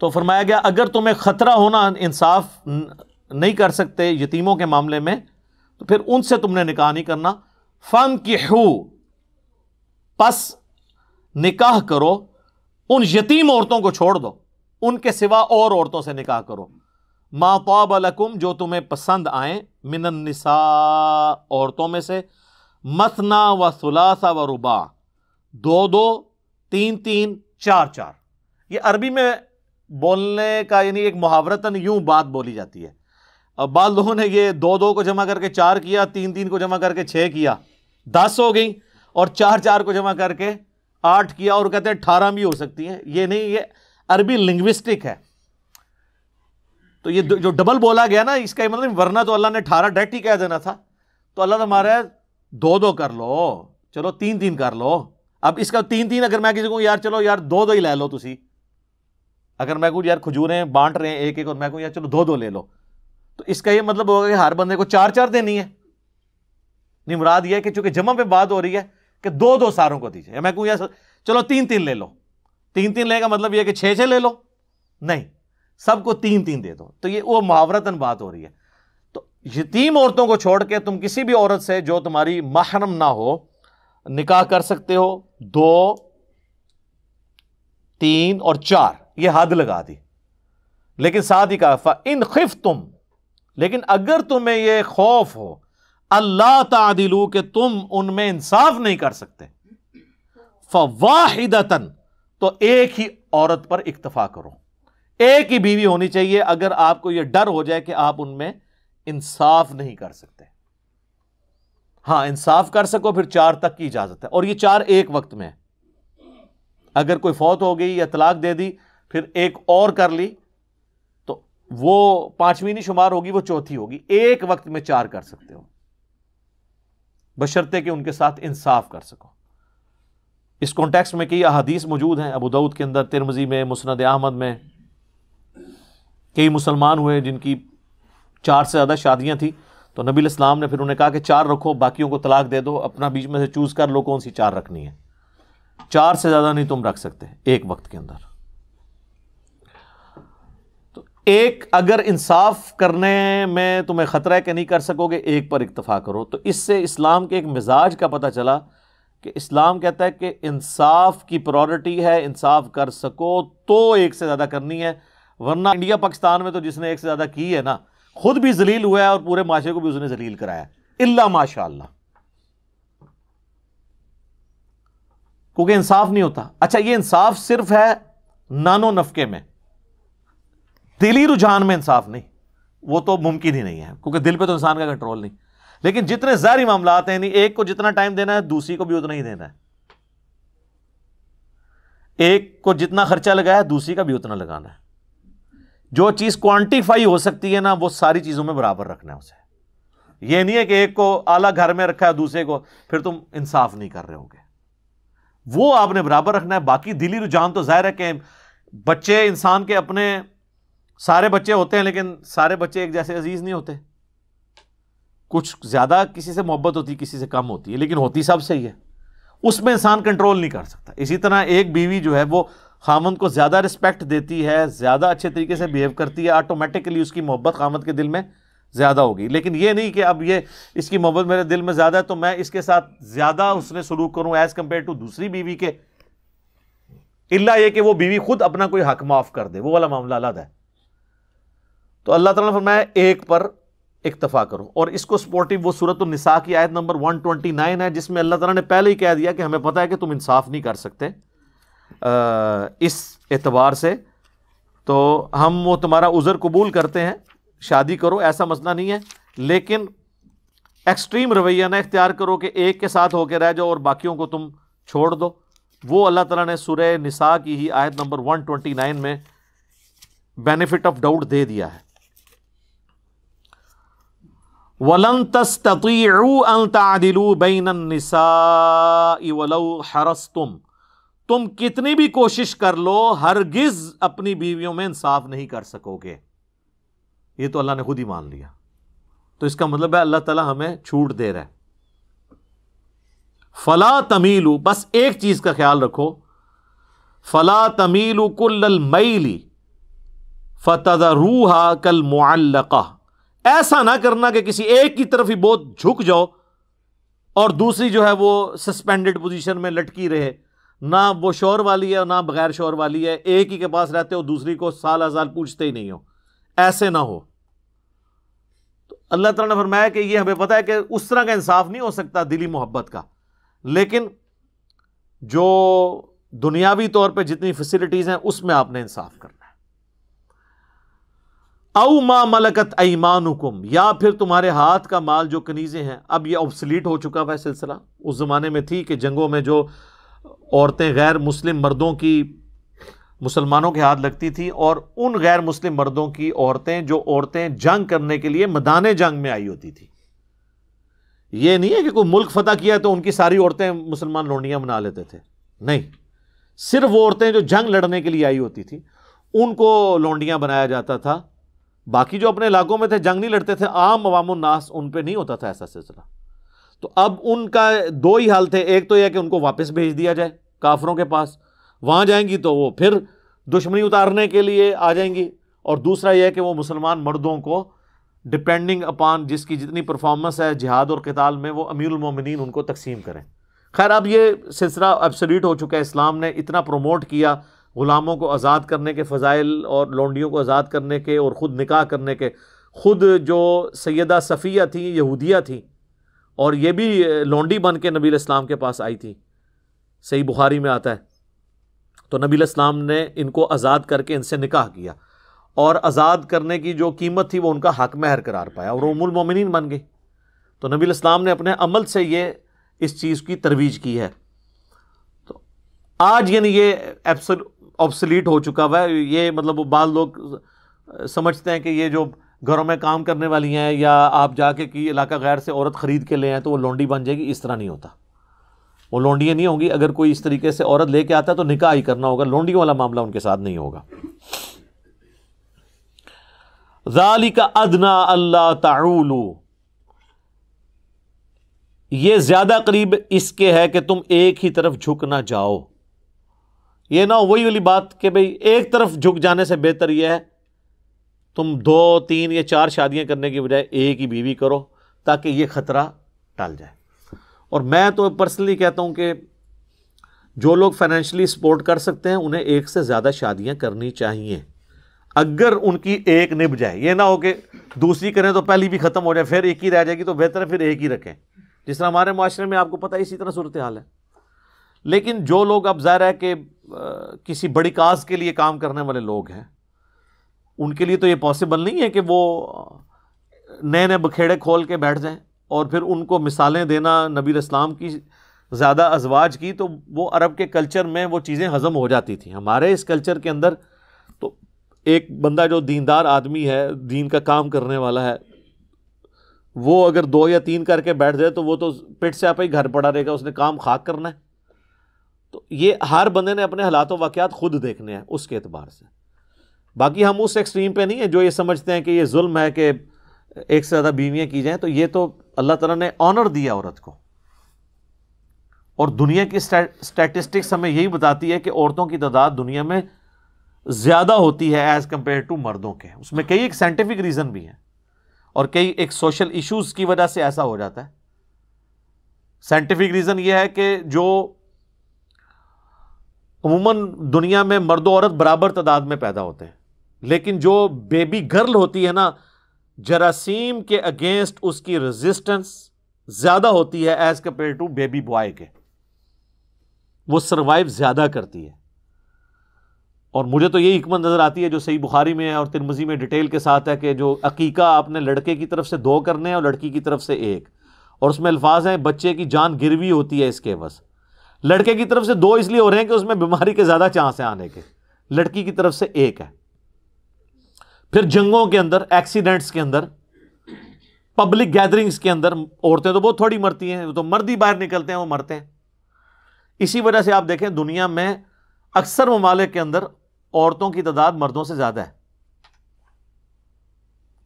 तो फरमाया गया अगर तुम्हें ख़तरा होना इंसाफ नहीं कर सकते यतीमों के मामले में तो फिर उनसे तुमने निकाह नहीं करना फ़न की हु पस निकाह करो उन यतीम औरतों को छोड़ दो उनके सिवा और औरतों से निकाह करो माँ तोबलकुम जो तुम्हें पसंद आए मिनन्सा औरतों में से मसना व सुलासा व रुबा दो दो तीन तीन चार चार ये अरबी में बोलने का यानी एक मुहावरतन यूं बात बोली जाती है अब बाल लोगों ने ये दो दो को जमा करके चार किया तीन तीन को जमा करके छः किया दस हो गई और चार चार को जमा करके आठ किया और कहते हैं अठारह भी हो सकती हैं ये नहीं ये अरबी लिंग्विस्टिक है तो ये जो डबल बोला गया ना इसका मतलब वरना तो अल्लाह ने अठारह डायरेक्ट ही कह देना था तो अल्लाह ने तो महाराज दो दो कर लो चलो तीन तीन कर लो अब इसका तीन तीन अगर मैं किसी को यार चलो यार दो दो ही ले लो तुम अगर मैं कहूँ यार खजूरें बांट रहे हैं एक एक और मैं कहूँ यार चलो दो दो ले लो तो इसका ये मतलब होगा कि हर बंदे को चार चार देनी है नहीं मुराद यह कि चूंकि जमा पे बात हो रही है कि दो दो सारों को दीजिए मैं कहूँ यार चलो तीन तीन ले लो तीन तीन लेने का मतलब यह कि छः छः ले लो नहीं सबको तीन तीन दे दो तो ये वो मुहावरतन बात हो रही है यतीम औरतों को छोड़ के तुम किसी भी औरत से जो तुम्हारी महरम ना हो निकाह कर सकते हो दो तीन और चार ये हद लगा दी लेकिन साथ ही कहा इन खिफ तुम लेकिन अगर तुम्हें यह खौफ हो अल्लाह तादिलू के तुम उनमें इंसाफ नहीं कर सकते फवाहिदतन तो एक ही औरत पर इक्तफा करो एक ही बीवी होनी चाहिए अगर आपको यह डर हो जाए कि आप उनमें इंसाफ नहीं कर सकते हां इंसाफ कर सको फिर चार तक की इजाज़त है और ये चार एक वक्त में है अगर कोई फौत हो गई या तलाक दे दी फिर एक और कर ली तो वो पांचवी नहीं शुमार होगी वो चौथी होगी एक वक्त में चार कर सकते हो बशर्ते कि उनके साथ इंसाफ कर सको इस कॉन्टेक्स्ट में कई अहादीस मौजूद हैं अबू दाऊद के अंदर तिरमजी में मुसनद अहमद में कई मुसलमान हुए जिनकी चार से ज़्यादा शादियाँ थी तो नबी इस्लाम ने फिर उन्हें कहा कि चार रखो बाकियों को तलाक दे दो अपना बीच में से चूज़ कर लो कौन सी चार रखनी है चार से ज़्यादा नहीं तुम रख सकते एक वक्त के अंदर तो एक अगर इंसाफ करने में तुम्हें ख़तरा है कि नहीं कर सकोगे एक पर इतफ़ा करो तो इससे इस्लाम के एक मिजाज का पता चला कि इस्लाम कहता है कि इंसाफ की प्रायोरिटी है इंसाफ कर सको तो एक से ज़्यादा करनी है वरना इंडिया पाकिस्तान में तो जिसने एक से ज़्यादा की है ना खुद भी जलील हुआ है और पूरे माशरे को भी उसने जलील कराया इल्ला माशा क्योंकि इंसाफ नहीं होता अच्छा ये इंसाफ सिर्फ है नानो नफके में दिली रुझान में इंसाफ नहीं वो तो मुमकिन ही नहीं है क्योंकि दिल पे तो इंसान का कंट्रोल नहीं लेकिन जितने जारी मामला हैं नहीं एक को जितना टाइम देना है दूसरी को भी उतना ही देना है एक को जितना खर्चा लगाया दूसरी का भी उतना लगाना है जो चीज़ क्वांटिफाई हो सकती है ना वो सारी चीज़ों में बराबर रखना है उसे ये नहीं है कि एक को आला घर में रखा है दूसरे को फिर तुम इंसाफ नहीं कर रहे होगे वो आपने बराबर रखना है बाकी दिली रुझान तो जाहिर है कि बच्चे इंसान के अपने सारे बच्चे होते हैं लेकिन सारे बच्चे एक जैसे अजीज़ नहीं होते कुछ ज़्यादा किसी से मोहब्बत होती किसी से कम होती है लेकिन होती सब सही है उसमें इंसान कंट्रोल नहीं कर सकता इसी तरह एक बीवी जो है वो खामन को ज़्यादा रिस्पेक्ट देती है ज़्यादा अच्छे तरीके से बिहेव करती है आटोमेटिकली उसकी मोहब्बत खामद के दिल में ज़्यादा होगी लेकिन ये नहीं कि अब ये इसकी मोहब्बत मेरे दिल में ज़्यादा है तो मैं इसके साथ ज़्यादा उसने सलूक करूँ एज़ कम्पेयर टू दूसरी बीवी के इल्ला ये कि वो बीवी खुद अपना कोई हक माफ़ कर दे वो वाला मामला अलग है तो अल्लाह ताला ने फरमाया एक पर इक्तफा करो और इसको सपोर्टिव वो सूरत निसा की आयत नंबर 129 है जिसमें अल्लाह ताला ने पहले ही कह दिया कि हमें पता है कि तुम इंसाफ नहीं कर सकते इस एतबार से तो हम वो तुम्हारा उज़र कबूल करते हैं शादी करो ऐसा मसला नहीं है लेकिन एक्सट्रीम रवैया ना इख्तियार करो कि एक के साथ होकर रह जाओ और बाकियों को तुम छोड़ दो वो अल्लाह ताला ने सुरह निसा की ही आयत नंबर 129 में बेनिफिट ऑफ डाउट दे दिया है वलन तस्तू अन तादिलू बैन निसा वलऊ हरस तुम तुम कितनी भी कोशिश कर लो हरगिज अपनी बीवियों में इंसाफ नहीं कर सकोगे ये तो अल्लाह ने खुद ही मान लिया तो इसका मतलब है अल्लाह ताला हमें छूट दे रहा है फला तमीलू बस एक चीज का ख्याल रखो फला तमीलू कुल मईली रूहा कल मुआल्लका ऐसा ना करना कि किसी एक की तरफ ही बहुत झुक जाओ और दूसरी जो है वो सस्पेंडेड पोजीशन में लटकी रहे ना वो शोर वाली है ना बगैर शोर वाली है एक ही के पास रहते हो दूसरी को साल हजार पूछते ही नहीं हो ऐसे ना हो तो अल्लाह तला ने फरमाया कि ये हमें पता है कि उस तरह का इंसाफ नहीं हो सकता दिली मोहब्बत का लेकिन जो दुनियावी तौर पे जितनी फैसिलिटीज़ हैं उसमें आपने इंसाफ करना है औ मा मलकत ईमान हुकुम या फिर तुम्हारे हाथ का माल जो कनीज़ें हैं अब ये ऑब्सलीट हो चुका है सिलसिला उस ज़माने में थी कि जंगों में जो औरतें गैर मुस्लिम मर्दों की मुसलमानों के हाथ लगती थी और उन गैर मुस्लिम मर्दों की औरतें जो औरतें जंग करने के लिए मदान जंग में आई होती थी यह नहीं है कि कोई मुल्क फतह किया तो उनकी सारी औरतें मुसलमान लोनियाँ बना लेते थे नहीं सिर्फ वो औरतें जो जंग लड़ने के लिए आई होती थी उनको लोंडियाँ बनाया जाता था बाकी जो अपने इलाकों में थे जंग नहीं लड़ते थे आम अवाम नास उन पर नहीं होता था ऐसा सिलसिला तो अब उनका दो ही हाल थे एक तो यह कि उनको वापस भेज दिया जाए काफरों के पास वहाँ जाएंगी तो वो फिर दुश्मनी उतारने के लिए आ जाएंगी और दूसरा यह कि वो मुसलमान मर्दों को डिपेंडिंग अपान जिसकी जितनी परफॉर्मेंस है जिहाद और कताल में वो अमीर अमीरमिन उनको तकसीम करें खैर अब ये सिलसिला एब्सोल्यूट हो चुका है इस्लाम ने इतना प्रमोट किया ग़ुलामों को आज़ाद करने के फ़जाइल और लोंडियों को आज़ाद करने के और ख़ुद निकाह करने के खुद जो सैदा सफ़िया थी यहूदिया थी और ये भी लोंडी बन के नबी इस्लाम के पास आई थी सही बुखारी में आता है तो नबी इस्लाम ने इनको आज़ाद करके इनसे निकाह किया और आज़ाद करने की जो कीमत थी वो उनका हक महर करार पाया और वो उमुल मोमिन बन गई तो नबी इस्लाम ने अपने अमल से ये इस चीज़ की तरवीज की है तो आज यानी ये एब्सल ऑब्सलीट हो चुका हुआ है ये मतलब बाल लोग समझते हैं कि ये जो घरों में काम करने वाली हैं या आप जाके कि इलाका गैर से औरत ख़रीद के ले आए तो वो लोंडी बन जाएगी इस तरह नहीं होता वो लोंडियाँ नहीं होंगी अगर कोई इस तरीके से औरत लेके आता है तो निकाह ही करना होगा लोंडियों वाला मामला उनके साथ नहीं होगा जाली का अदना अल्लाह ताउलू ये ज़्यादा करीब इसके है कि तुम एक ही तरफ झुक ना जाओ ये ना वही वाली बात कि भाई एक तरफ झुक जाने से बेहतर यह है तुम दो तीन या चार शादियां करने के बजाय एक ही बीवी करो ताकि ये ख़तरा टल जाए और मैं तो पर्सनली कहता हूँ कि जो लोग फाइनेंशली सपोर्ट कर सकते हैं उन्हें एक से ज़्यादा शादियां करनी चाहिए अगर उनकी एक निभ जाए ये ना हो कि दूसरी करें तो पहली भी ख़त्म हो जाए फिर एक ही रह जाएगी तो बेहतर है फिर एक ही रखें जिस तरह हमारे माशरे में आपको पता है इसी तरह सूरत हाल है लेकिन जो लोग अब ज़ाहिर है कि किसी बड़ी काज के लिए काम करने वाले लोग हैं उनके लिए तो ये पॉसिबल नहीं है कि वो नए नए बखेड़े खोल के बैठ जाएं और फिर उनको मिसालें देना नबी इस्लाम की ज़्यादा अजवाज की तो वो अरब के कल्चर में वो चीज़ें हज़म हो जाती थी हमारे इस कल्चर के अंदर तो एक बंदा जो दीनदार आदमी है दीन का काम करने वाला है वो अगर दो या तीन करके बैठ जाए तो वो तो पिट से आप ही घर पड़ा रहेगा उसने काम खाक करना है तो ये हर बंदे ने अपने हालात वाक़ात ख़ुद देखने हैं उसके अतबार से बाकी हम उस एक्सट्रीम पे नहीं है जो ये समझते हैं कि ये जुल्म है कि एक से ज़्यादा बीवियाँ की जाएँ तो ये तो अल्लाह ताला ने ऑनर दिया औरत को और दुनिया की स्टैटिस्टिक्स हमें यही बताती है कि औरतों की तादाद दुनिया में ज़्यादा होती है एज़ कम्पेयर टू मर्दों के उसमें कई एक साइंटिफिक रीज़न भी हैं और कई एक सोशल इशूज़ की वजह से ऐसा हो जाता है साइंटिफिक रीज़न ये है कि जो अमूमन दुनिया में मर्द औरत बराबर तादाद में पैदा होते हैं लेकिन जो बेबी गर्ल होती है ना जरासीम के अगेंस्ट उसकी रेजिस्टेंस ज़्यादा होती है as compared to baby boy के वो सर्वाइव ज़्यादा करती है और मुझे तो यही हमत नज़र आती है जो सही बुखारी में है और तिरमजी में डिटेल के साथ है कि जो अकीका आपने लड़के की तरफ से दो करने हैं और लड़की की तरफ से एक और उसमें अल्फाज हैं बच्चे की जान गिरवी होती है इसके बस लड़के की तरफ से दो इसलिए हो रहे हैं कि उसमें बीमारी के ज़्यादा चांस हैं आने के लड़की की तरफ से एक है फिर जंगों के अंदर एक्सीडेंट्स के अंदर पब्लिक गैदरिंग्स के अंदर औरतें तो बहुत थोड़ी मरती हैं वो तो मर्द ही बाहर निकलते हैं वो मरते हैं इसी वजह से आप देखें दुनिया में अक्सर ममालिक के अंदर औरतों की तादाद मर्दों से ज़्यादा है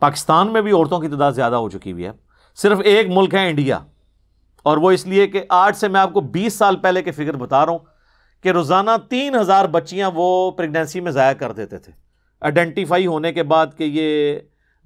पाकिस्तान में भी औरतों की तादाद ज़्यादा हो चुकी हुई है सिर्फ एक मुल्क है इंडिया और वो इसलिए कि आज से मैं आपको 20 साल पहले के फिगर बता रहा हूँ कि रोज़ाना तीन हज़ार बच्चियाँ वो प्रेगनेंसी में ज़ाया कर देते थे आइडेंटिफाई होने के बाद कि ये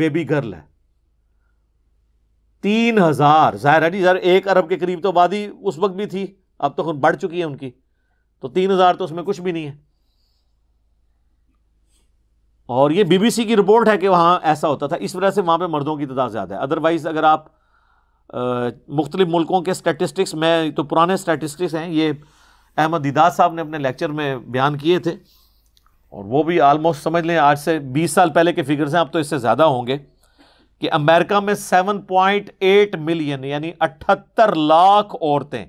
बेबी गर्ल है तीन हज़ार ज़ाहिर है जी ज़ाहिर एक अरब के करीब तो आबादी उस वक्त भी थी अब तो बढ़ चुकी है उनकी तो तीन हज़ार तो उसमें कुछ भी नहीं है और ये बीबीसी की रिपोर्ट है कि वहाँ ऐसा होता था इस वजह से वहाँ पर मर्दों की तादाद ज़्यादा है अदरवाइज़ अगर आप मुख्तलिफ मुल्कों के स्टैटिस्टिक्स में तो पुराने स्टैटिस्टिक्स हैं ये अहमद दीदार साहब ने अपने लेक्चर में बयान किए थे और वो भी आलमोस्ट समझ लें आज से 20 साल पहले के फिगर्स हैं अब तो इससे ज़्यादा होंगे कि अमेरिका में 7.8 मिलियन यानी 78 लाख औरतें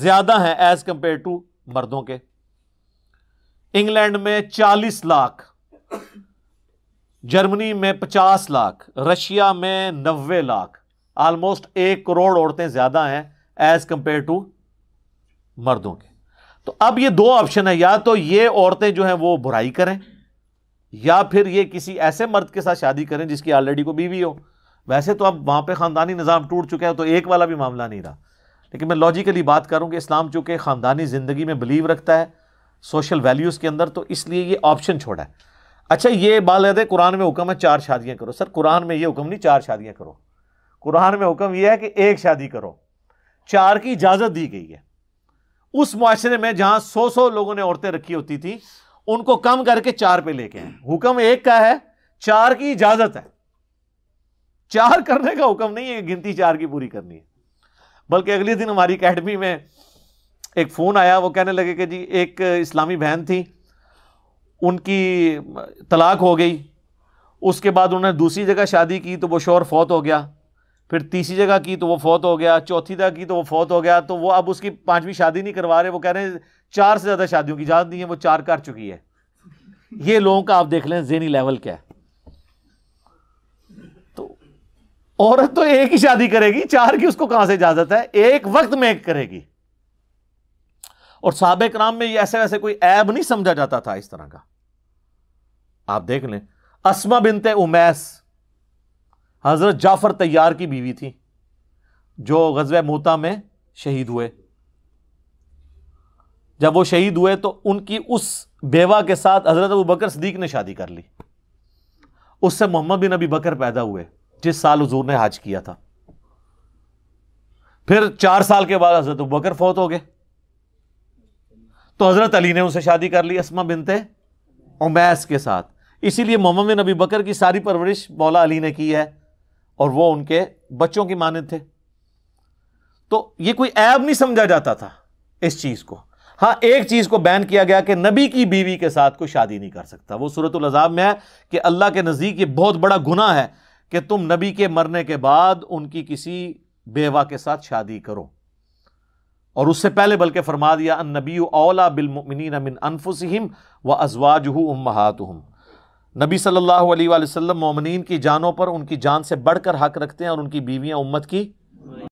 ज़्यादा हैं एज कंपेयर टू मर्दों के इंग्लैंड में 40 लाख जर्मनी में 50 लाख रशिया में नब्बे लाख ऑलमोस्ट एक करोड़ औरतें ज़्यादा हैं एज कंपेयर टू मर्दों के तो अब ये दो ऑप्शन है या तो ये औरतें जो हैं वो बुराई करें या फिर ये किसी ऐसे मर्द के साथ शादी करें जिसकी ऑलरेडी को बीवी हो वैसे तो अब वहां पर ख़ानदानी निज़ाम टूट चुका है तो एक वाला भी मामला नहीं रहा लेकिन मैं लॉजिकली बात करूँ कि इस्लाम चूंकि ख़ानदानी ज़िंदगी में बिलीव रखता है सोशल वैल्यूज़ के अंदर तो इसलिए ये ऑप्शन छोड़ा है अच्छा ये बाल है कुरान में हुक्म है चार शादियाँ करो सर कुरान में ये हुक्म नहीं चार शादियाँ करो कुरान में हुक्म यह है कि एक शादी करो चार की इजाज़त दी गई है उस माशरे में जहां सौ सौ लोगों ने औरतें रखी होती थी उनको कम करके चार पे लेके आए हुक्म एक का है चार की इजाजत है चार करने का हुक्म नहीं है गिनती चार की पूरी करनी है बल्कि अगले दिन हमारी अकेडमी में एक फ़ोन आया वो कहने लगे कि जी एक इस्लामी बहन थी उनकी तलाक हो गई उसके बाद उन्होंने दूसरी जगह शादी की तो वो शोर फौत हो गया फिर तीसरी जगह की तो वो फौत हो गया चौथी जगह की तो वो फौत हो गया तो वो अब उसकी पांचवी शादी नहीं करवा रहे वो कह रहे हैं चार से ज़्यादा शादियों की इजाज़त नहीं है वो चार कर चुकी है ये लोगों का आप देख लें जेनी लेवल क्या है तो औरत तो एक ही शादी करेगी चार की उसको कहां से इजाज़त है एक वक्त में एक करेगी और सबक राम में ऐसे वैसे कोई ऐब नहीं समझा जाता था इस तरह का आप देख लें असमा बिनते उमैस हज़रत जाफ़र तैयार की बीवी थी जो गजब मोता में शहीद हुए जब वो शहीद हुए तो उनकी उस बेवा के साथ हज़रत अबू बकर सदीक ने शादी कर ली उससे मोहम्मद बिन अबी बकर पैदा हुए जिस साल हजूर ने हाज किया था फिर चार साल के बाद हज़रत अबू बकर फौत हो गए तो हज़रत अली ने उसे शादी कर ली असमा बिनते उमैस के साथ इसीलिए मोहम्मद बिन अबी बकर की सारी परवरिश मौला अली ने की है और वो उनके बच्चों की माने थे तो ये कोई ऐब नहीं समझा जाता था इस चीज को हाँ एक चीज को बैन किया गया कि नबी की बीवी के साथ कोई शादी नहीं कर सकता वो सूरत अजाब में है कि अल्लाह के नज़दीक ये बहुत बड़ा गुना है कि तुम नबी के मरने के बाद उनकी किसी बेवा के साथ शादी करो और उससे पहले बल्कि फरमा दिया अन नबी ओला बिलमिन मिन व अजवाज उम्महात नबी सल्लल्लाहु अलैहि वसल्लम मोमिन की जानों पर उनकी जान से बढ़कर हक रखते हैं और उनकी बीवियाँ उम्मत की